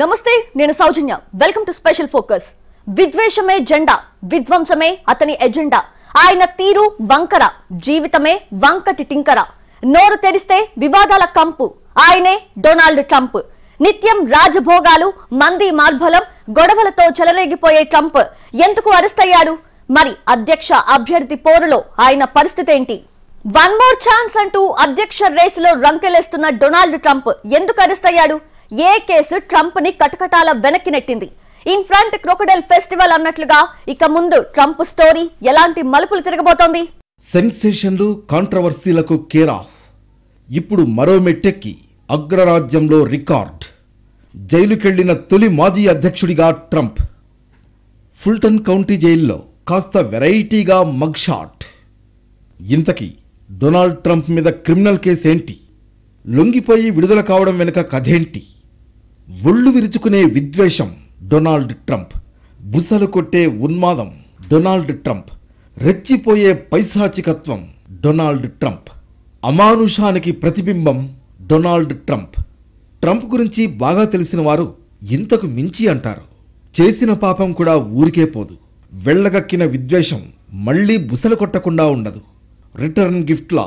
నమస్తే నేను Soujanya welcome to special focus విద్వేషమే జెండా విధ్వంసమే అతని ఎజెండా ఆయన తీరు వంకర జీవితమే వంకటి టింకర నోరు తెరిస్తే వివాదాల కంపు ఆయనే డొనాల్డ్ ట్రంప్ నిత్యం రాజభోగాలు మంది మార్బలం గొడవలతో చెలరేగిపోయే ట్రంప్ ఎందుకు అరెస్ట్ అయ్యారు మరి అధ్యక్ష అభ్యర్థి పోరులో ఆయన పరిస్థితి ఏంటి వన్ మోర్ ఛాన్స్ అంటూ అధ్యక్ష రేసులో రంకెలేస్తున్న డొనాల్డ్ ట్రంప్ ఎందుకు అరెస్ట్ అయ్యాడు ఏ కేసు ట్రంప్ ని కటకటాల వెనక్కి నెట్టింది ఇన్ ఫ్రంట్ క్రొకడైల్ ఫెస్టివల్ అన్నట్లుగా ఇక ముందు ట్రంప్ స్టోరీ ఎలాంటి మలుపులు తిరగబోతోంది సెన్సేషన్లు కాంట్రవర్సీలకు కేర్ ఆఫ్ ఇప్పుడు మరో మెట్టెక్కి అగ్రరాజ్యంలో రికార్డ్ జైలుకెళ్లిన తొలి మాజీ అధ్యక్షుడిగా ట్రంప్ ఫుల్టన్ కౌంటీ జైల్లో కాస్త వెరైటీగా మగ్షాట్ ఇంతకీ డొనాల్డ్ ట్రంప్ మీద క్రిమినల్ కేసు ఏంటి లొంగిపోయి విడుదల కావడం వెనుక కథేంటి ఒళ్ళు విరుచుకునే విద్వేషం డొనాల్డ్ ట్రంప్ బుసలు కొట్టే ఉన్మాదం డొనాల్డ్ ట్రంప్ రెచ్చిపోయే పైశాచికత్వం డొనాల్డ్ ట్రంప్ అమానుషానికి ప్రతిబింబం డొనాల్డ్ ట్రంప్ ట్రంప్ గురించి బాగా తెలిసిన వారు ఇంతకు మించి అంటారు చేసిన పాపం కూడా ఊరికే పోదు వెళ్ళగక్కిన విద్వేషం మళ్లీ బుసలు కొట్టకుండా ఉండదు రిటర్న్ గిఫ్ట్లా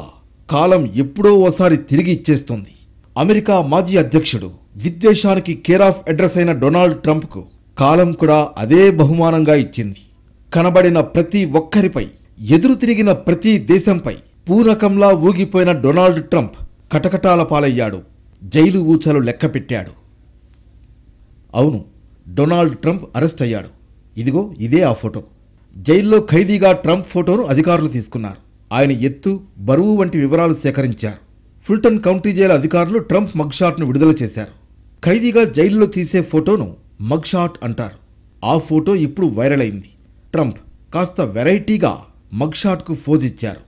కాలం ఎప్పుడో ఓసారి తిరిగి ఇచ్చేస్తుంది అమెరికా మాజీ అధ్యక్షుడు విద్వేషానికి కేర్ ఆఫ్ అడ్రస్ అయిన డొనాల్డ్ ట్రంప్కు కాలం కూడా అదే బహుమానంగా ఇచ్చింది కనబడిన ప్రతి ఒక్కరిపై ఎదురు తిరిగిన ప్రతి దేశంపై పూనకంలా ఊగిపోయిన డొనాల్డ్ ట్రంప్ కటకటాల పాలయ్యాడు జైలు ఊచలు లెక్కపెట్టాడు అవును డొనాల్డ్ ట్రంప్ అరెస్ట్ అయ్యాడు ఇదిగో ఇదే ఆ ఫోటో జైల్లో ఖైదీగా ట్రంప్ ఫోటోను అధికారులు తీసుకున్నారు ఆయన ఎత్తు బరువు వంటి వివరాలు సేకరించారు ఫుల్టన్ కౌంటీ జైలు అధికారులు ట్రంప్ మగ్షాట్ను విడుదల చేశారు ఖైదీగా జైల్లో తీసే ఫోటోను మగ్షాట్ అంటారు ఆ ఫోటో ఇప్పుడు వైరల్ అయింది ట్రంప్ కాస్త వెరైటీగా మగ్షాట్కు ఫోజ్ ఇచ్చారు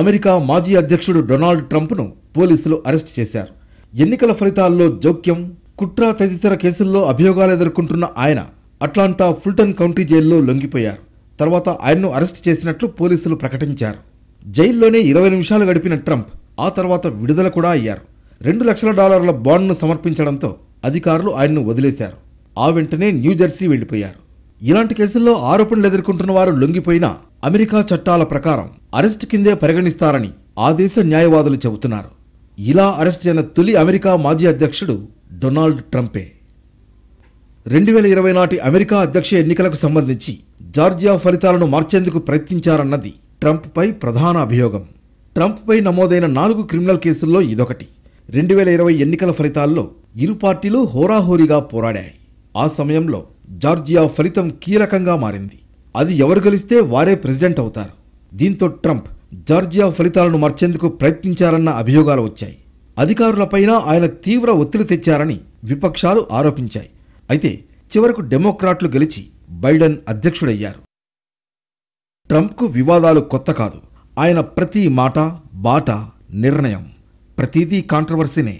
అమెరికా మాజీ అధ్యక్షుడు డొనాల్డ్ ట్రంప్ను పోలీసులు అరెస్ట్ చేశారు ఎన్నికల ఫలితాల్లో జోక్యం కుట్ర తదితర కేసుల్లో అభియోగాలు ఎదుర్కొంటున్న ఆయన అట్లాంటా ఫుల్టన్ కౌంటీ జైల్లో లొంగిపోయారు తర్వాత ఆయన్ను అరెస్ట్ చేసినట్లు పోలీసులు ప్రకటించారు జైల్లోనే ఇరవై నిమిషాలు గడిపిన ట్రంప్ ఆ తర్వాత విడుదల కూడా అయ్యారు రెండు లక్షల డాలర్ల బాండ్ను సమర్పించడంతో అధికారులు ఆయన్ను వదిలేశారు ఆ వెంటనే న్యూజెర్సీ వెళ్లిపోయారు ఇలాంటి కేసుల్లో ఆరోపణలు ఎదుర్కొంటున్న వారు లొంగిపోయినా అమెరికా చట్టాల ప్రకారం అరెస్ట్ కిందే పరిగణిస్తారని ఆ దేశ న్యాయవాదులు చెబుతున్నారు ఇలా అరెస్ట్ అయిన తొలి అమెరికా మాజీ అధ్యక్షుడు డొనాల్డ్ ట్రంపే రెండు వేల ఇరవై నాటి అమెరికా అధ్యక్ష ఎన్నికలకు సంబంధించి జార్జియా ఫలితాలను మార్చేందుకు ప్రయత్నించారన్నది ట్రంప్పై ప్రధాన అభియోగం ట్రంప్పై నమోదైన నాలుగు క్రిమినల్ కేసుల్లో ఇదొకటి రెండు వేల ఇరవై ఎన్నికల ఫలితాల్లో ఇరు పార్టీలు హోరాహోరీగా పోరాడాయి ఆ సమయంలో జార్జియా ఫలితం కీలకంగా మారింది అది ఎవరు గెలిస్తే వారే ప్రెసిడెంట్ అవుతారు దీంతో ట్రంప్ జార్జియా ఫలితాలను మార్చేందుకు ప్రయత్నించారన్న అభియోగాలు వచ్చాయి అధికారులపైన ఆయన తీవ్ర ఒత్తిడి తెచ్చారని విపక్షాలు ఆరోపించాయి అయితే చివరకు డెమోక్రాట్లు గెలిచి బైడెన్ అధ్యక్షుడయ్యారు ట్రంప్కు వివాదాలు కొత్త కాదు ఆయన ప్రతి మాట బాట నిర్ణయం ప్రతిదీ కాంట్రవర్సీనే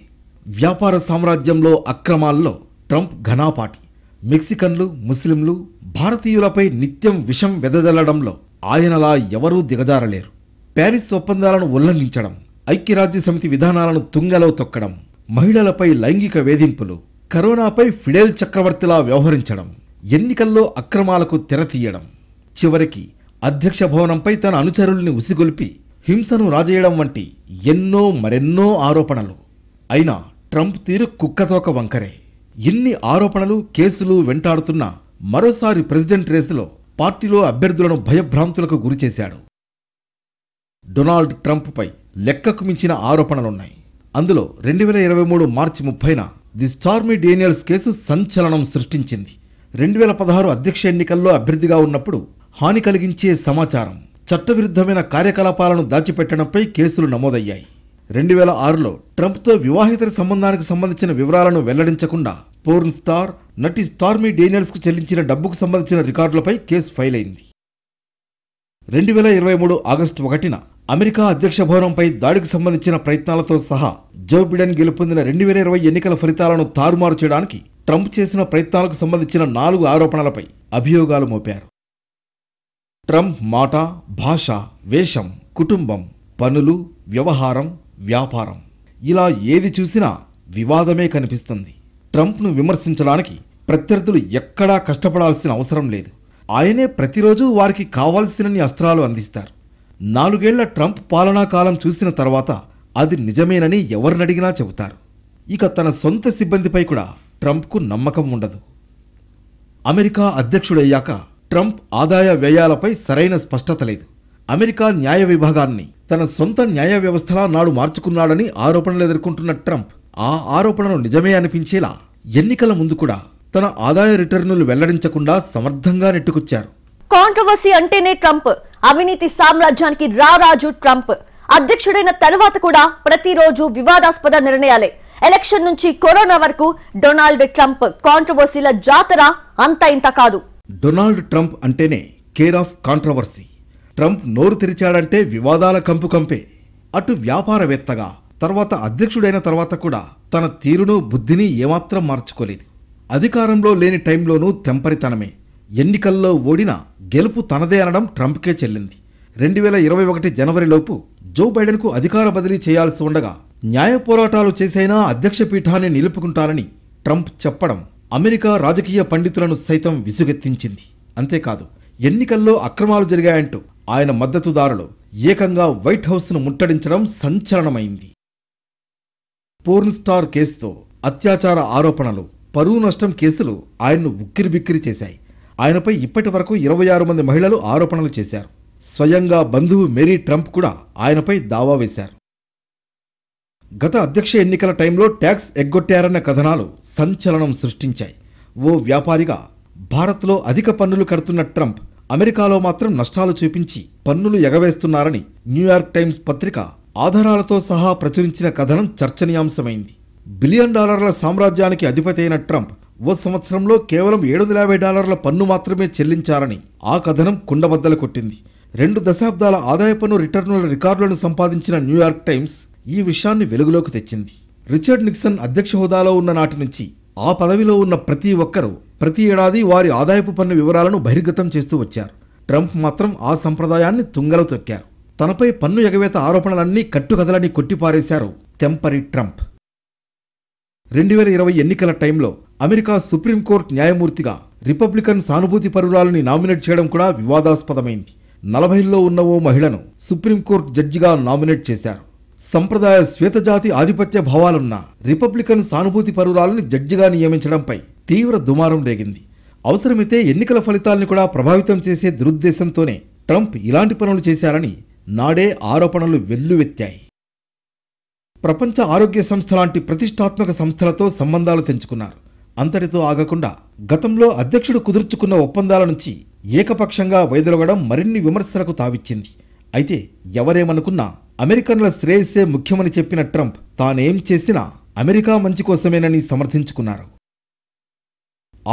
వ్యాపార సామ్రాజ్యంలో అక్రమాల్లో ట్రంప్ ఘనాపాటి మెక్సికన్లు ముస్లింలు భారతీయులపై నిత్యం విషం వెదజల్లడంలో ఆయనలా ఎవరూ దిగజారలేరు ప్యారిస్ ఒప్పందాలను ఉల్లంఘించడం ఐక్యరాజ్య సమితి విధానాలను తుంగలో తొక్కడం మహిళలపై లైంగిక వేధింపులు కరోనాపై ఫిడేల్ చక్రవర్తిలా వ్యవహరించడం ఎన్నికల్లో అక్రమాలకు తెరతీయడం చివరికి అధ్యక్ష భవనంపై తన అనుచరుల్ని ఉసిగొల్పి హింసను రాజేయడం వంటి ఎన్నో మరెన్నో ఆరోపణలు అయినా ట్రంప్ తీరు కుక్కతోక వంకరే ఇన్ని ఆరోపణలు కేసులు వెంటాడుతున్న మరోసారి ప్రెసిడెంట్ రేసులో పార్టీలో అభ్యర్థులను భయభ్రాంతులకు గురిచేశాడు డొనాల్డ్ ట్రంప్పై లెక్కకు మించిన ఆరోపణలున్నాయి అందులో రెండు వేల ఇరవై మూడు మార్చి ముప్పైన ది స్టార్మీ డేనియల్స్ కేసు సంచలనం సృష్టించింది రెండు వేల పదహారు అధ్యక్ష ఎన్నికల్లో అభ్యర్థిగా ఉన్నప్పుడు హాని కలిగించే సమాచారం చట్టవిరుద్ధమైన కార్యకలాపాలను దాచిపెట్టడంపై కేసులు నమోదయ్యాయి రెండు వేల ఆరులో ట్రంప్తో వివాహితర సంబంధానికి సంబంధించిన వివరాలను వెల్లడించకుండా పోర్న్ స్టార్ నటి స్టార్మీ డేనియల్స్కు చెల్లించిన డబ్బుకు సంబంధించిన రికార్డులపై కేసు ఫైల్ అయింది రెండు వేల ఇరవై మూడు ఆగస్టు ఒకటిన అమెరికా అధ్యక్ష భవనంపై దాడికి సంబంధించిన ప్రయత్నాలతో సహా జో బిడెన్ గెలుపొందిన రెండు వేల ఇరవై ఎన్నికల ఫలితాలను తారుమారు చేయడానికి ట్రంప్ చేసిన ప్రయత్నాలకు సంబంధించిన నాలుగు ఆరోపణలపై అభియోగాలు మోపారు ట్రంప్ మాట భాష వేషం కుటుంబం పనులు వ్యవహారం వ్యాపారం ఇలా ఏది చూసినా వివాదమే కనిపిస్తుంది ట్రంప్ను విమర్శించడానికి ప్రత్యర్థులు ఎక్కడా కష్టపడాల్సిన అవసరం లేదు ఆయనే ప్రతిరోజు వారికి కావాల్సినన్ని అస్త్రాలు అందిస్తారు నాలుగేళ్ల ట్రంప్ పాలనా కాలం చూసిన తర్వాత అది నిజమేనని ఎవరినడిగినా చెబుతారు ఇక తన సొంత సిబ్బందిపై కూడా ట్రంప్కు నమ్మకం ఉండదు అమెరికా అధ్యక్షుడయ్యాక ట్రంప్ ఆదాయ వ్యయాలపై సరైన స్పష్టత లేదు అమెరికా న్యాయ విభాగాన్ని తన సొంత న్యాయ వ్యవస్థలా నాడు మార్చుకున్నాడని ఆరోపణలు ఎదుర్కొంటున్న ట్రంప్ ఆ ఆరోపణను నిజమే అనిపించేలా ఎన్నికల ముందు కూడా తన ఆదాయ రిటర్నులు వెల్లడించకుండా సమర్థంగా నెట్టుకొచ్చారు కాంట్రవర్సీ అంటేనే ట్రంప్ అవినీతి సామ్రాజ్యానికి రారాజు ట్రంప్ అధ్యక్షుడైన తరువాత కూడా ప్రతిరోజు వివాదాస్పద నిర్ణయాలే ఎలక్షన్ నుంచి కరోనా వరకు డొనాల్డ్ ట్రంప్ కాంట్రవర్సీల జాతర అంత ఇంత కాదు డొనాల్డ్ ట్రంప్ అంటేనే కేర్ ఆఫ్ కాంట్రవర్సీ ట్రంప్ నోరు తెరిచాడంటే వివాదాల కంపు కంపే అటు వ్యాపారవేత్తగా తర్వాత అధ్యక్షుడైన తర్వాత కూడా తన తీరును బుద్ధిని ఏమాత్రం మార్చుకోలేదు అధికారంలో లేని టైంలోనూ తెంపరితనమే ఎన్నికల్లో ఓడినా గెలుపు తనదే అనడం ట్రంప్కే చెల్లింది రెండు వేల ఇరవై ఒకటి జనవరిలోపు జో బైడెన్కు అధికార బదిలీ చేయాల్సి ఉండగా న్యాయ పోరాటాలు చేసైనా అధ్యక్ష పీఠాన్ని నిలుపుకుంటానని ట్రంప్ చెప్పడం అమెరికా రాజకీయ పండితులను సైతం విసుగెత్తించింది అంతేకాదు ఎన్నికల్లో అక్రమాలు జరిగాయంటూ ఆయన మద్దతుదారులు ఏకంగా వైట్ హౌస్ను ముట్టడించడం సంచలనమైంది పోర్న్ స్టార్ కేసుతో అత్యాచార ఆరోపణలు పరువు నష్టం కేసులు ఆయన్ను ఉక్కిరిబిక్కిరి చేశాయి ఆయనపై ఇప్పటి వరకు ఇరవై ఆరు మంది మహిళలు ఆరోపణలు చేశారు స్వయంగా బంధువు మేరీ ట్రంప్ కూడా ఆయనపై దావా వేశారు గత అధ్యక్ష ఎన్నికల టైంలో ట్యాక్స్ ఎగ్గొట్టారన్న కథనాలు సంచలనం సృష్టించాయి ఓ వ్యాపారిగా భారత్లో అధిక పన్నులు కడుతున్న ట్రంప్ అమెరికాలో మాత్రం నష్టాలు చూపించి పన్నులు ఎగవేస్తున్నారని న్యూయార్క్ టైమ్స్ పత్రిక ఆధారాలతో సహా ప్రచురించిన కథనం చర్చనీయాంశమైంది బిలియన్ డాలర్ల సామ్రాజ్యానికి అధిపతి అయిన ట్రంప్ ఓ సంవత్సరంలో కేవలం ఏడు వందల యాభై డాలర్ల పన్ను మాత్రమే చెల్లించారని ఆ కథనం కుండబద్దలు కొట్టింది రెండు దశాబ్దాల ఆదాయ పన్ను రిటర్నుల రికార్డులను సంపాదించిన న్యూయార్క్ టైమ్స్ ఈ విషయాన్ని వెలుగులోకి తెచ్చింది రిచర్డ్ నిక్సన్ అధ్యక్ష హోదాలో ఉన్న నాటి నుంచి ఆ పదవిలో ఉన్న ప్రతి ఒక్కరూ ప్రతి ఏడాది వారి ఆదాయపు పన్ను వివరాలను బహిర్గతం చేస్తూ వచ్చారు ట్రంప్ మాత్రం ఆ సంప్రదాయాన్ని తుంగలో తొక్కారు తనపై పన్ను ఎగవేత ఆరోపణలన్నీ కట్టుకథలని కొట్టిపారేశారు టెంపరీ ట్రంప్ రెండు వేల ఇరవై ఎన్నికల టైంలో అమెరికా సుప్రీంకోర్టు న్యాయమూర్తిగా రిపబ్లికన్ సానుభూతి పరురాలని నామినేట్ చేయడం కూడా వివాదాస్పదమైంది నలభైల్లో ఉన్న ఓ మహిళను సుప్రీంకోర్టు జడ్జిగా నామినేట్ చేశారు సంప్రదాయ శ్వేతజాతి ఆధిపత్య భావాలున్న రిపబ్లికన్ సానుభూతి పరురాలను జడ్జిగా నియమించడంపై తీవ్ర దుమారం రేగింది అవసరమైతే ఎన్నికల ఫలితాలను కూడా ప్రభావితం చేసే దురుద్దేశంతోనే ట్రంప్ ఇలాంటి పనులు చేశారని నాడే ఆరోపణలు వెల్లువెత్తాయి ప్రపంచ ఆరోగ్య సంస్థ లాంటి ప్రతిష్టాత్మక సంస్థలతో సంబంధాలు తెంచుకున్నారు అంతటితో ఆగకుండా గతంలో అధ్యక్షుడు కుదుర్చుకున్న ఒప్పందాల నుంచి ఏకపక్షంగా వైదొలగడం మరిన్ని విమర్శలకు తావిచ్చింది అయితే ఎవరేమనుకున్నా అమెరికన్ల శ్రేయస్సే ముఖ్యమని చెప్పిన ట్రంప్ తానేం చేసినా అమెరికా మంచి కోసమేనని సమర్థించుకున్నారు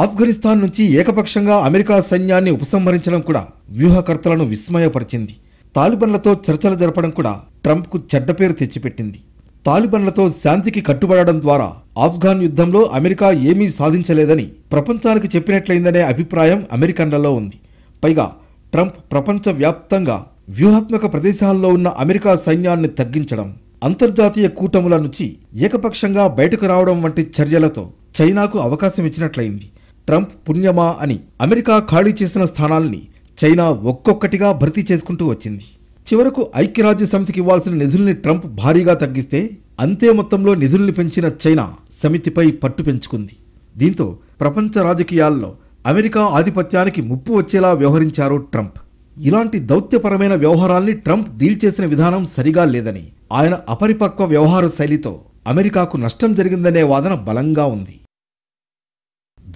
ఆఫ్ఘనిస్తాన్ నుంచి ఏకపక్షంగా అమెరికా సైన్యాన్ని ఉపసంహరించడం కూడా వ్యూహకర్తలను విస్మయపరిచింది తాలిబన్లతో చర్చలు జరపడం కూడా ట్రంప్కు చెడ్డ పేరు తెచ్చిపెట్టింది తాలిబన్లతో శాంతికి కట్టుబడడం ద్వారా ఆఫ్ఘాన్ యుద్ధంలో అమెరికా ఏమీ సాధించలేదని ప్రపంచానికి చెప్పినట్లయిందనే అభిప్రాయం అమెరికన్లలో ఉంది పైగా ట్రంప్ ప్రపంచవ్యాప్తంగా వ్యూహాత్మక ప్రదేశాల్లో ఉన్న అమెరికా సైన్యాన్ని తగ్గించడం అంతర్జాతీయ కూటముల నుంచి ఏకపక్షంగా బయటకు రావడం వంటి చర్యలతో చైనాకు అవకాశం ఇచ్చినట్లయింది ట్రంప్ పుణ్యమా అని అమెరికా ఖాళీ చేసిన స్థానాల్ని చైనా ఒక్కొక్కటిగా భర్తీ చేసుకుంటూ వచ్చింది చివరకు ఐక్యరాజ్య సమితికి ఇవ్వాల్సిన నిధుల్ని ట్రంప్ భారీగా తగ్గిస్తే అంతే మొత్తంలో నిధుల్ని పెంచిన చైనా సమితిపై పట్టు పెంచుకుంది దీంతో ప్రపంచ రాజకీయాల్లో అమెరికా ఆధిపత్యానికి ముప్పు వచ్చేలా వ్యవహరించారు ట్రంప్ ఇలాంటి దౌత్యపరమైన వ్యవహారాల్ని ట్రంప్ డీల్ చేసిన విధానం సరిగా లేదని ఆయన అపరిపక్వ వ్యవహార శైలితో అమెరికాకు నష్టం జరిగిందనే వాదన బలంగా ఉంది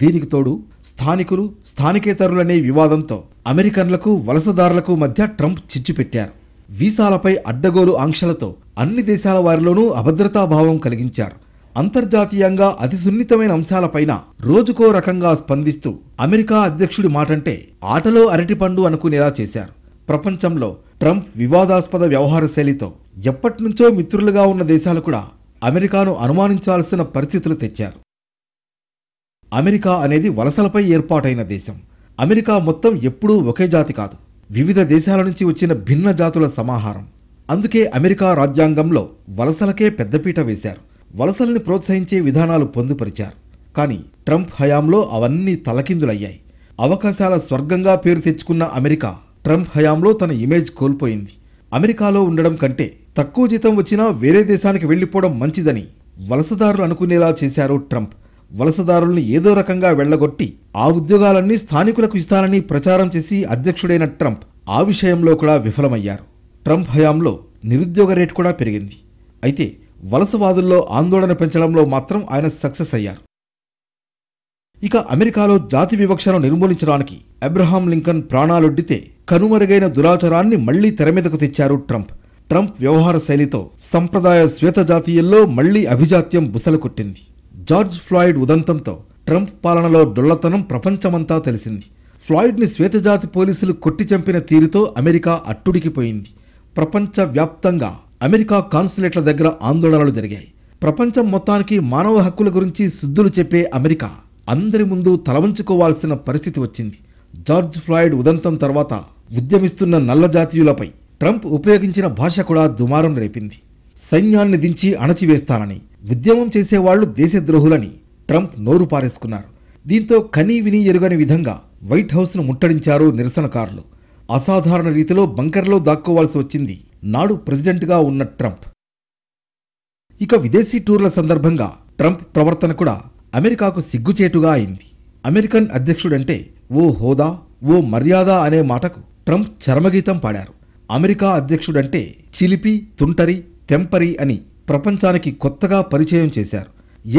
దీనికి తోడు స్థానికులు స్థానికేతరులనే వివాదంతో అమెరికన్లకు వలసదారులకు మధ్య ట్రంప్ చిచ్చుపెట్టారు వీసాలపై అడ్డగోలు ఆంక్షలతో అన్ని దేశాల వారిలోనూ అభద్రతాభావం కలిగించారు అంతర్జాతీయంగా అతి సున్నితమైన అంశాలపైన రోజుకో రకంగా స్పందిస్తూ అమెరికా అధ్యక్షుడి మాటంటే ఆటలో అరటిపండు అనుకునేలా చేశారు ప్రపంచంలో ట్రంప్ వివాదాస్పద వ్యవహార శైలితో ఎప్పటినుంచో మిత్రులుగా ఉన్న దేశాలు కూడా అమెరికాను అనుమానించాల్సిన పరిస్థితులు తెచ్చారు అమెరికా అనేది వలసలపై ఏర్పాటైన దేశం అమెరికా మొత్తం ఎప్పుడూ ఒకే జాతి కాదు వివిధ దేశాల నుంచి వచ్చిన భిన్న జాతుల సమాహారం అందుకే అమెరికా రాజ్యాంగంలో వలసలకే పెద్దపీట వేశారు వలసలను ప్రోత్సహించే విధానాలు పొందుపరిచారు కానీ ట్రంప్ హయాంలో అవన్నీ తలకిందులయ్యాయి అవకాశాల స్వర్గంగా పేరు తెచ్చుకున్న అమెరికా ట్రంప్ హయాంలో తన ఇమేజ్ కోల్పోయింది అమెరికాలో ఉండడం కంటే తక్కువ జీతం వచ్చినా వేరే దేశానికి వెళ్ళిపోవడం మంచిదని వలసదారులు అనుకునేలా చేశారు ట్రంప్ వలసదారుల్ని ఏదో రకంగా వెళ్లగొట్టి ఆ ఉద్యోగాలన్నీ స్థానికులకు ఇస్తానని ప్రచారం చేసి అధ్యక్షుడైన ట్రంప్ ఆ విషయంలో కూడా విఫలమయ్యారు ట్రంప్ హయాంలో నిరుద్యోగ రేటు కూడా పెరిగింది అయితే వలసవాదుల్లో ఆందోళన పెంచడంలో మాత్రం ఆయన సక్సెస్ అయ్యారు ఇక అమెరికాలో జాతి వివక్షను నిర్మూలించడానికి అబ్రహాం లింకన్ ప్రాణాలొడ్డితే కనుమరుగైన దురాచారాన్ని మళ్లీ తెరమీదకు తెచ్చారు ట్రంప్ ట్రంప్ వ్యవహార శైలితో సంప్రదాయ శ్వేతజాతీయుల్లో మళ్లీ అభిజాత్యం బుసలుకొట్టింది జార్జ్ ఫ్లాయిడ్ ఉదంతంతో ట్రంప్ పాలనలో డొల్లతనం ప్రపంచమంతా తెలిసింది ఫ్లాయిడ్ని శ్వేతజాతి పోలీసులు కొట్టి చంపిన తీరుతో అమెరికా అట్టుడికిపోయింది ప్రపంచవ్యాప్తంగా అమెరికా కాన్సులేట్ల దగ్గర ఆందోళనలు జరిగాయి ప్రపంచం మొత్తానికి మానవ హక్కుల గురించి సిద్ధులు చెప్పే అమెరికా అందరి ముందు తలవంచుకోవాల్సిన పరిస్థితి వచ్చింది జార్జ్ ఫ్లాయిడ్ ఉదంతం తర్వాత ఉద్యమిస్తున్న నల్ల జాతీయులపై ట్రంప్ ఉపయోగించిన భాష కూడా దుమారం రేపింది సైన్యాన్ని దించి అణచివేస్తానని ఉద్యమం చేసేవాళ్లు దేశద్రోహులని ట్రంప్ నోరు పారేసుకున్నారు దీంతో కనీ విని ఎరుగని విధంగా వైట్ హౌస్ను ముట్టడించారు నిరసనకారులు అసాధారణ రీతిలో బంకర్లో దాక్కోవాల్సి వచ్చింది నాడు ప్రెసిడెంట్గా ఉన్న ట్రంప్ ఇక విదేశీ టూర్ల సందర్భంగా ట్రంప్ ప్రవర్తన కూడా అమెరికాకు సిగ్గుచేటుగా అయింది అమెరికన్ అధ్యక్షుడంటే ఓ హోదా ఓ మర్యాద అనే మాటకు ట్రంప్ చరమగీతం పాడారు అమెరికా అధ్యక్షుడంటే చిలిపి తుంటరి తెంపరి అని ప్రపంచానికి కొత్తగా పరిచయం చేశారు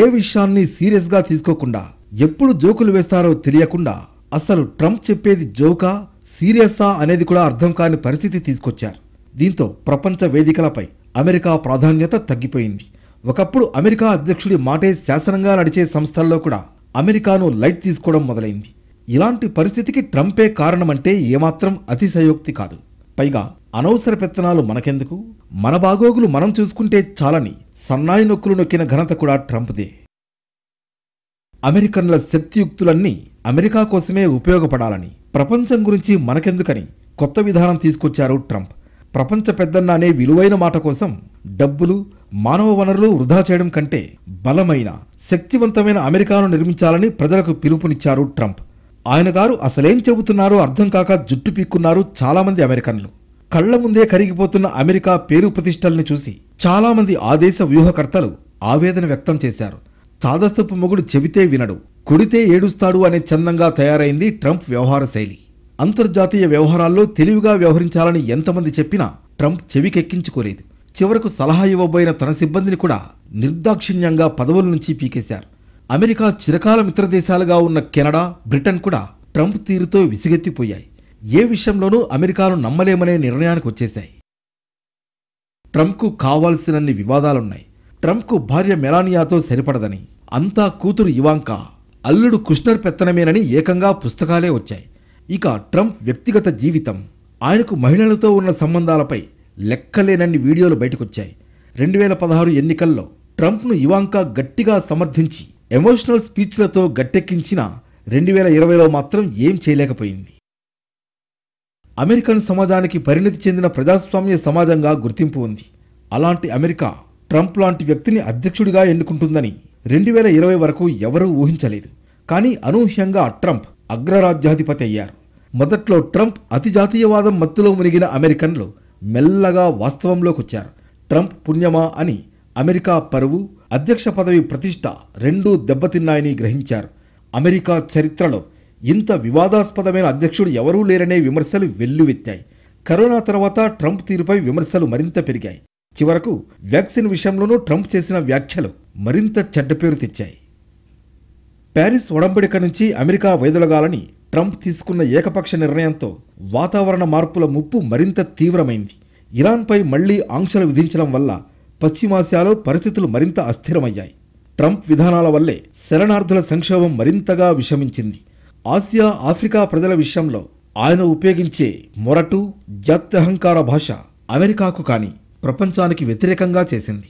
ఏ విషయాన్ని సీరియస్గా తీసుకోకుండా ఎప్పుడు జోకులు వేస్తారో తెలియకుండా అసలు ట్రంప్ చెప్పేది జోకా సీరియసా అనేది కూడా అర్థం కాని పరిస్థితి తీసుకొచ్చారు దీంతో ప్రపంచ వేదికలపై అమెరికా ప్రాధాన్యత తగ్గిపోయింది ఒకప్పుడు అమెరికా అధ్యక్షుడి మాటే శాసనంగా నడిచే సంస్థల్లో కూడా అమెరికాను లైట్ తీసుకోవడం మొదలైంది ఇలాంటి పరిస్థితికి ట్రంపే కారణమంటే ఏమాత్రం అతిశయోక్తి కాదు పైగా అనవసర పెత్తనాలు మనకెందుకు మన బాగోగులు మనం చూసుకుంటే చాలని సన్నాయి నొక్కులు నొక్కిన ఘనత కూడా ట్రంప్దే అమెరికన్ల శక్తియుక్తులన్నీ అమెరికా కోసమే ఉపయోగపడాలని ప్రపంచం గురించి మనకెందుకని కొత్త విధానం తీసుకొచ్చారు ట్రంప్ ప్రపంచ పెద్దన్న అనే విలువైన మాట కోసం డబ్బులు మానవ వనరులు వృధా చేయడం కంటే బలమైన శక్తివంతమైన అమెరికాను నిర్మించాలని ప్రజలకు పిలుపునిచ్చారు ట్రంప్ ఆయన గారు అసలేం చెబుతున్నారో అర్థం కాక జుట్టు పీక్కున్నారు చాలామంది అమెరికన్లు కళ్ల ముందే కరిగిపోతున్న అమెరికా పేరు ప్రతిష్టల్ని చూసి చాలామంది ఆ దేశ వ్యూహకర్తలు ఆవేదన వ్యక్తం చేశారు చాదస్తపు మొగుడు చెబితే వినడు కొడితే ఏడుస్తాడు అనే చందంగా తయారైంది ట్రంప్ వ్యవహార శైలి అంతర్జాతీయ వ్యవహారాల్లో తెలివిగా వ్యవహరించాలని ఎంతమంది చెప్పినా ట్రంప్ చెవికెక్కించుకోలేదు చివరకు సలహా ఇవ్వబోయిన తన సిబ్బందిని కూడా నిర్దాక్షిణ్యంగా పదవుల నుంచి పీకేశారు అమెరికా చిరకాల మిత్రదేశాలుగా ఉన్న కెనడా బ్రిటన్ కూడా ట్రంప్ తీరుతో విసిగెత్తిపోయాయి ఏ విషయంలోనూ అమెరికాను నమ్మలేమనే నిర్ణయానికి వచ్చేశాయి ట్రంప్కు కావాల్సినన్ని వివాదాలున్నాయి ట్రంప్కు భార్య మెలానియాతో సరిపడదని అంతా కూతురు ఇవాంకా అల్లుడు కృష్ణర్ పెత్తనమేనని ఏకంగా పుస్తకాలే వచ్చాయి ఇక ట్రంప్ వ్యక్తిగత జీవితం ఆయనకు మహిళలతో ఉన్న సంబంధాలపై లెక్కలేనన్ని వీడియోలు బయటకొచ్చాయి రెండు వేల పదహారు ఎన్నికల్లో ట్రంప్ను ఇవాంకా గట్టిగా సమర్థించి ఎమోషనల్ స్పీచ్లతో గట్టెక్కించిన రెండు వేల ఇరవైలో మాత్రం ఏం చేయలేకపోయింది అమెరికన్ సమాజానికి పరిణతి చెందిన ప్రజాస్వామ్య సమాజంగా గుర్తింపు ఉంది అలాంటి అమెరికా ట్రంప్ లాంటి వ్యక్తిని అధ్యక్షుడిగా ఎన్నుకుంటుందని రెండు వేల ఇరవై వరకు ఎవరూ ఊహించలేదు కానీ అనూహ్యంగా ట్రంప్ అగ్రరాజ్యాధిపతి అయ్యారు మొదట్లో ట్రంప్ అతిజాతీయవాదం మత్తులో మునిగిన అమెరికన్లు మెల్లగా వాస్తవంలోకొచ్చారు ట్రంప్ పుణ్యమా అని అమెరికా పరువు అధ్యక్ష పదవి ప్రతిష్ట రెండూ దెబ్బతిన్నాయని గ్రహించారు అమెరికా చరిత్రలో ఇంత వివాదాస్పదమైన అధ్యక్షుడు ఎవరూ లేరనే విమర్శలు వెల్లువెత్తాయి కరోనా తర్వాత ట్రంప్ తీరుపై విమర్శలు మరింత పెరిగాయి చివరకు వ్యాక్సిన్ విషయంలోనూ ట్రంప్ చేసిన వ్యాఖ్యలు మరింత చెడ్డ పేరు తెచ్చాయి ప్యారిస్ ఒడంబడిక నుంచి అమెరికా వైదొలగాలని ట్రంప్ తీసుకున్న ఏకపక్ష నిర్ణయంతో వాతావరణ మార్పుల ముప్పు మరింత తీవ్రమైంది ఇరాన్పై మళ్లీ ఆంక్షలు విధించడం వల్ల పశ్చిమాసియాలో పరిస్థితులు మరింత అస్థిరమయ్యాయి ట్రంప్ విధానాల వల్లే శరణార్థుల సంక్షోభం మరింతగా విషమించింది ఆసియా ఆఫ్రికా ప్రజల విషయంలో ఆయన ఉపయోగించే మొరటు జాత్యహంకార భాష అమెరికాకు కానీ ప్రపంచానికి వ్యతిరేకంగా చేసింది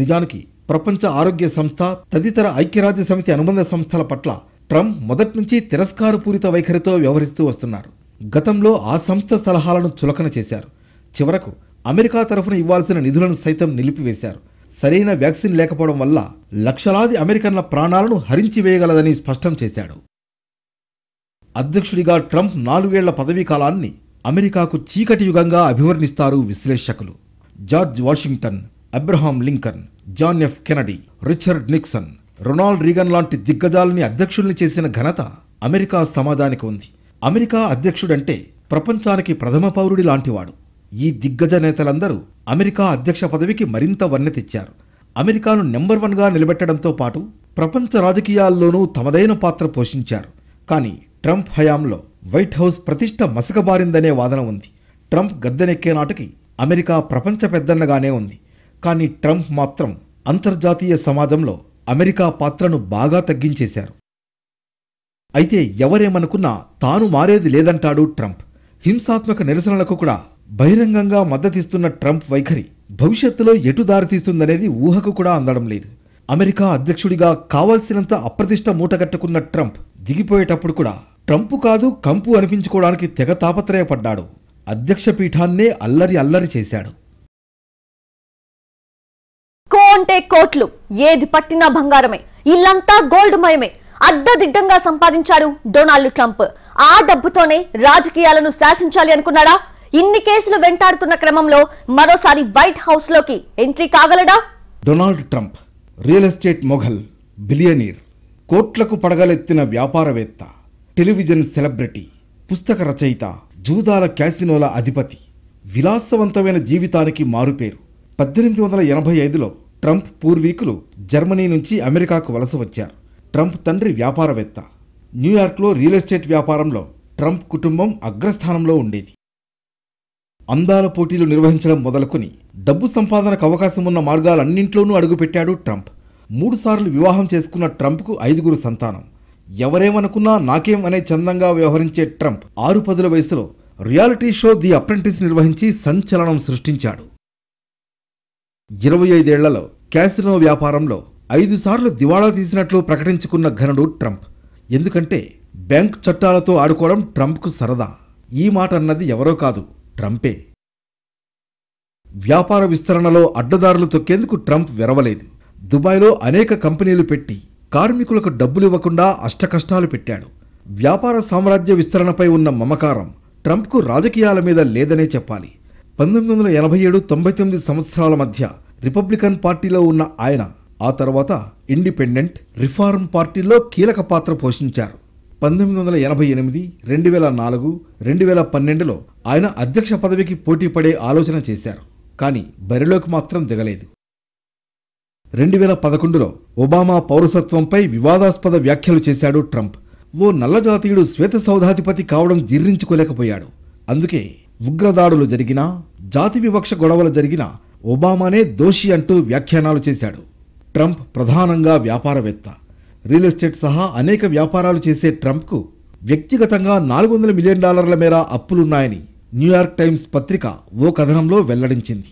నిజానికి ప్రపంచ ఆరోగ్య సంస్థ తదితర ఐక్యరాజ్య సమితి అనుబంధ సంస్థల పట్ల ట్రంప్ మొదటి నుంచి తిరస్కారపూరిత వైఖరితో వ్యవహరిస్తూ వస్తున్నారు గతంలో ఆ సంస్థ సలహాలను చులకన చేశారు చివరకు అమెరికా తరఫున ఇవ్వాల్సిన నిధులను సైతం నిలిపివేశారు సరైన వ్యాక్సిన్ లేకపోవడం వల్ల లక్షలాది అమెరికన్ల ప్రాణాలను హరించి వేయగలదని స్పష్టం చేశాడు అధ్యక్షుడిగా ట్రంప్ నాలుగేళ్ల పదవీ కాలాన్ని అమెరికాకు చీకటి యుగంగా అభివర్ణిస్తారు విశ్లేషకులు George Washington Abraham Lincoln John F Kennedy Richard Nixon Ronald Reagan లాంటి దిగ్గజాలని అధ్యక్షుల్ని చేసిన ఘనత అమెరికా సమాజానికి ఉంది అమెరికా అధ్యక్షుడంటే ప్రపంచానికి ప్రథమ పౌరుడి లాంటివాడు ఈ దిగ్గజ నేతలందరూ అమెరికా అధ్యక్ష పదవికి మరింత వన్నె తెచ్చారు అమెరికాను నెంబర్ వన్గా నిలబెట్టడంతో పాటు ప్రపంచ రాజకీయాల్లోనూ తమదైన పాత్ర పోషించారు కానీ ట్రంప్ హయాంలో వైట్ హౌస్ ప్రతిష్ట మసకబారిందనే వాదన ఉంది ట్రంప్ గద్దెనెక్కే నాటికి అమెరికా ప్రపంచ పెద్దన్నగానే ఉంది కానీ ట్రంప్ మాత్రం అంతర్జాతీయ సమాజంలో అమెరికా పాత్రను బాగా తగ్గించేశారు అయితే ఎవరేమనుకున్నా తాను మారేది లేదంటాడు ట్రంప్ హింసాత్మక నిరసనలకు కూడా బహిరంగంగా మద్దతిస్తున్న ట్రంప్ వైఖరి భవిష్యత్తులో ఎటు దారితీస్తుందనేది ఊహకు కూడా అందడం లేదు అమెరికా అధ్యక్షుడిగా కావాల్సినంత అప్రతిష్ట మూటగట్టుకున్న ట్రంప్ దిగిపోయేటప్పుడు కూడా ట్రంప్ కాదు కంపు అనిపించుకోవడానికి తెగ తాపత్రయపడ్డాడు అధ్యక్ష పీఠాన్నే అల్లరి అల్లరి చేశాడు అంటే కోట్లు ఏది పట్టినా బంగారమే ఇల్లంతా గోల్డ్ మయమే అద్దదిడ్డంగా సంపాదించారు డొనాల్డ్ ట్రంప్ ఆ డబ్బుతోనే రాజకీయాలను శాసించాలి అనుకున్నాడా ఇన్ని కేసులు వెంటాడుతున్న క్రమంలో మరోసారి వైట్ హౌస్ లోకి ఎంట్రీ కాగలడా Donald Trump real estate mogul billionaire కోట్లకు పడగలెత్తిన వ్యాపారవేత్త టెలివిజన్ సెలబ్రిటీ పుస్తక రచయిత జూదాల క్యాసినోల అధిపతి విలాసవంతమైన జీవితానికి మారుపేరు పద్దెనిమిది వందల ఎనభై ఐదులో ట్రంప్ పూర్వీకులు జర్మనీ నుంచి అమెరికాకు వలస వచ్చారు ట్రంప్ తండ్రి వ్యాపారవేత్త న్యూయార్క్లో రియల్ ఎస్టేట్ వ్యాపారంలో ట్రంప్ కుటుంబం అగ్రస్థానంలో ఉండేది అందాల పోటీలు నిర్వహించడం మొదలుకొని డబ్బు సంపాదనకు అవకాశం ఉన్న మార్గాలన్నింట్లోనూ అడుగుపెట్టాడు ట్రంప్ మూడుసార్లు వివాహం చేసుకున్న ట్రంప్కు ఐదుగురు సంతానం ఎవరేమనుకున్నా నాకేం అనే చందంగా వ్యవహరించే ట్రంప్ ఆరు పదుల వయసులో రియాలిటీ షో ది అప్రెంటిస్ నిర్వహించి సంచలనం సృష్టించాడు ఇరవై ఐదేళ్లలో క్యాసినో వ్యాపారంలో ఐదు సార్లు దివాళా తీసినట్లు ప్రకటించుకున్న ఘనుడు ట్రంప్ ఎందుకంటే బ్యాంక్ చట్టాలతో ఆడుకోవడం ట్రంప్కు సరదా ఈ మాట అన్నది ఎవరో కాదు ట్రంపే వ్యాపార విస్తరణలో అడ్డదారులు తొక్కేందుకు ట్రంప్ వెరవలేదు దుబాయ్లో అనేక కంపెనీలు పెట్టి కార్మికులకు డబ్బులు ఇవ్వకుండా అష్టకష్టాలు పెట్టాడు వ్యాపార సామ్రాజ్య విస్తరణపై ఉన్న మమకారం ట్రంప్కు రాజకీయాల మీద లేదనే చెప్పాలి పంతొమ్మిది వందల ఎనభై ఏడు తొంభై తొమ్మిది సంవత్సరాల మధ్య రిపబ్లికన్ పార్టీలో ఉన్న ఆయన ఆ తర్వాత ఇండిపెండెంట్ రిఫార్మ్ పార్టీలో కీలక పాత్ర పోషించారు పంతొమ్మిది వందల ఎనభై ఎనిమిది రెండు వేల నాలుగు రెండు వేల పన్నెండులో ఆయన అధ్యక్ష పదవికి పోటీ పడే ఆలోచన చేశారు కానీ బరిలోకి మాత్రం దిగలేదు రెండు వేల పదకొండులో ఒబామా పౌరసత్వంపై వివాదాస్పద వ్యాఖ్యలు చేశాడు ట్రంప్ ఓ నల్లజాతీయుడు శ్వేత సౌధాధిపతి కావడం జీర్ణించుకోలేకపోయాడు అందుకే ఉగ్రదాడులు జరిగినా జాతి వివక్ష గొడవలు జరిగిన ఒబామానే దోషి అంటూ వ్యాఖ్యానాలు చేశాడు ట్రంప్ ప్రధానంగా వ్యాపారవేత్త రియల్ ఎస్టేట్ సహా అనేక వ్యాపారాలు చేసే ట్రంప్కు వ్యక్తిగతంగా నాలుగు వందల మిలియన్ డాలర్ల మేర అప్పులున్నాయని న్యూయార్క్ టైమ్స్ పత్రిక ఓ కథనంలో వెల్లడించింది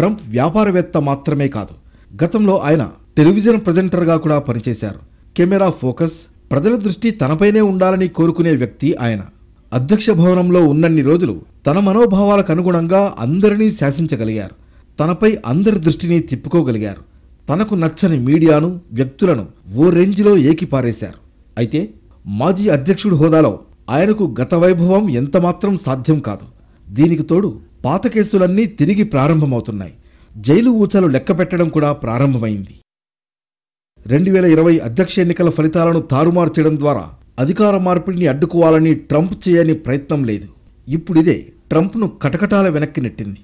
ట్రంప్ వ్యాపారవేత్త మాత్రమే కాదు గతంలో ఆయన టెలివిజన్ ప్రజెంటర్గా కూడా పనిచేశారు కెమెరా ఫోకస్ ప్రజల దృష్టి తనపైనే ఉండాలని కోరుకునే వ్యక్తి ఆయన అధ్యక్ష భవనంలో ఉన్నన్ని రోజులు తన మనోభావాలకు అనుగుణంగా అందరినీ శాసించగలిగారు తనపై అందరి దృష్టిని తిప్పుకోగలిగారు తనకు నచ్చని మీడియాను వ్యక్తులను ఓ రేంజ్లో ఏకిపారేశారు అయితే మాజీ అధ్యక్షుడి హోదాలో ఆయనకు గత వైభవం ఎంతమాత్రం సాధ్యం కాదు దీనికి తోడు పాత కేసులన్నీ తిరిగి ప్రారంభమవుతున్నాయి జైలు ఊచలు లెక్కపెట్టడం కూడా ప్రారంభమైంది రెండు వేల ఇరవై అధ్యక్ష ఎన్నికల ఫలితాలను తారుమారు చేయడం ద్వారా అధికార మార్పిడిని అడ్డుకోవాలని ట్రంప్ చేయని ప్రయత్నం లేదు ఇప్పుడు ఇదే ట్రంప్ను కటకటాల వెనక్కి నెట్టింది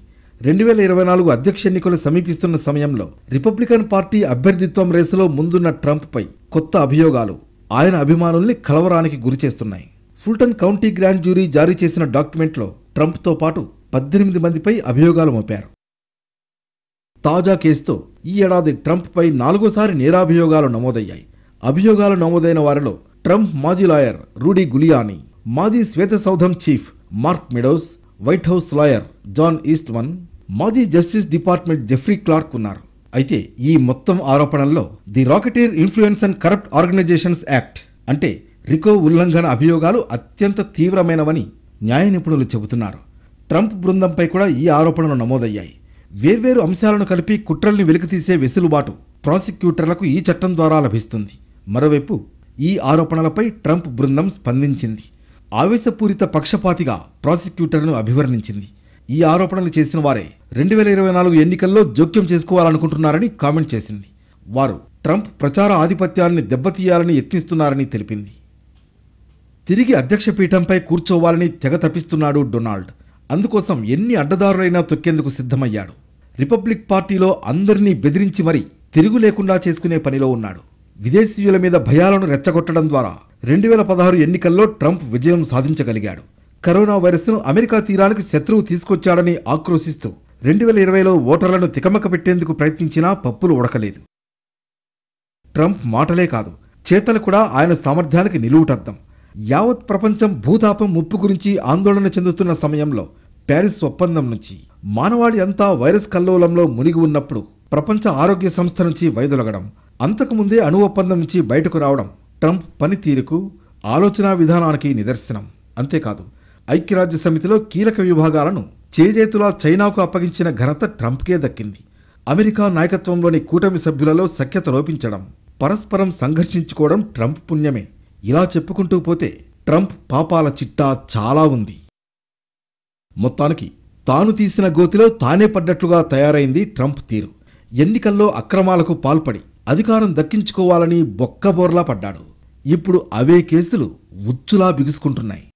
రెండు వేల ఇరవై నాలుగు అధ్యక్ష ఎన్నికలు సమీపిస్తున్న సమయంలో రిపబ్లికన్ పార్టీ అభ్యర్థిత్వం రేసులో ముందున్న ట్రంప్పై కొత్త అభియోగాలు ఆయన అభిమానుల్ని కలవరానికి గురిచేస్తున్నాయి ఫుల్టన్ కౌంటీ గ్రాండ్ జ్యూరీ జారీ చేసిన డాక్యుమెంట్లో ట్రంప్తో పాటు పద్దెనిమిది మందిపై అభియోగాలు మోపారు తాజా కేసుతో ఈ ఏడాది ట్రంప్పై నాలుగోసారి నేరాభియోగాలు నమోదయ్యాయి అభియోగాలు నమోదైన వారిలో ట్రంప్ మాజీ లాయర్ రూడీ గులియాని మాజీ శ్వేత సౌధం chief Mark Meadows white house lawyer John Eastman మాజీ జస్టిస్ డిపార్ట్మెంట్ జెఫ్రీ క్లార్క్ ఉన్నారు అయితే ఈ మొత్తం ఆరోపణల్లో the racketeer influence and corrupt organizations act అంటే రికో ఉల్లంఘన అభియోగాలు అత్యంత తీవ్రమైనవని న్యాయ నిపుణులు చెబుతున్నారు ట్రంప్ బృందంపై కూడా ఈ ఆరోపణలు నమోదయ్యాయి వేర్వేరు అంశాలను కలిపి కుట్రల్ని వెలికితీసే వెసులుబాటు ప్రాసిక్యూటర్లకు ఈ చట్టం ద్వారా లభిస్తుంది మరోవైపు ఈ ఆరోపణలపై ట్రంప్ బృందం స్పందించింది ఆవేశపూరిత పక్షపాతిగా ప్రాసిక్యూటర్ను అభివర్ణించింది ఈ ఆరోపణలు చేసిన వారే రెండు వేల ఇరవై నాలుగు ఎన్నికల్లో జోక్యం చేసుకోవాలనుకుంటున్నారని కామెంట్ చేసింది వారు ట్రంప్ ప్రచార ఆధిపత్యాన్ని దెబ్బతీయాలని యత్నిస్తున్నారని తెలిపింది తిరిగి అధ్యక్ష పీఠంపై కూర్చోవాలని తెగ తప్పిస్తున్నాడు డొనాల్డ్ అందుకోసం ఎన్ని అడ్డదారులైనా తొక్కేందుకు సిద్ధమయ్యాడు రిపబ్లిక్ పార్టీలో అందరినీ బెదిరించి మరీ తిరుగు లేకుండా చేసుకునే పనిలో ఉన్నాడు విదేశీయుల మీద భయాలను రెచ్చగొట్టడం ద్వారా రెండు వేల పదహారు ఎన్నికల్లో ట్రంప్ విజయం సాధించగలిగాడు కరోనా వైరస్ను అమెరికా తీరానికి శత్రువు తీసుకొచ్చాడని ఆక్రోశిస్తూ రెండు వేల ఇరవైలో ఓటర్లను తికమక పెట్టేందుకు ప్రయత్నించినా పప్పులు ఉడకలేదు ట్రంప్ మాటలే కాదు చేతలు కూడా ఆయన సామర్థ్యానికి నిలువుటద్దం యావత్ ప్రపంచం భూతాపం ముప్పు గురించి ఆందోళన చెందుతున్న సమయంలో ప్యారిస్ ఒప్పందం నుంచి మానవాళి అంతా వైరస్ కల్లోలంలో మునిగి ఉన్నప్పుడు ప్రపంచ ఆరోగ్య సంస్థ నుంచి వైదొలగడం అంతకుముందే అణు ఒప్పందం నుంచి బయటకు రావడం ట్రంప్ పనితీరుకు ఆలోచనా విధానానికి నిదర్శనం అంతేకాదు ఐక్యరాజ్య సమితిలో కీలక విభాగాలను చేజేతులా చైనాకు అప్పగించిన ఘనత ట్రంప్కే దక్కింది అమెరికా నాయకత్వంలోని కూటమి సభ్యులలో సఖ్యత లోపించడం పరస్పరం సంఘర్షించుకోవడం ట్రంప్ పుణ్యమే ఇలా చెప్పుకుంటూ పోతే ట్రంప్ పాపాల చిట్టా చాలా ఉంది మొత్తానికి తాను తీసిన గోతిలో తానే పడ్డట్లుగా తయారైంది ట్రంప్ తీరు ఎన్నికల్లో అక్రమాలకు పాల్పడి అధికారం దక్కించుకోవాలని బొక్కబోర్లా పడ్డాడు ఇప్పుడు అవే కేసులు ఉచ్చులా బిగుసుకుంటున్నాయి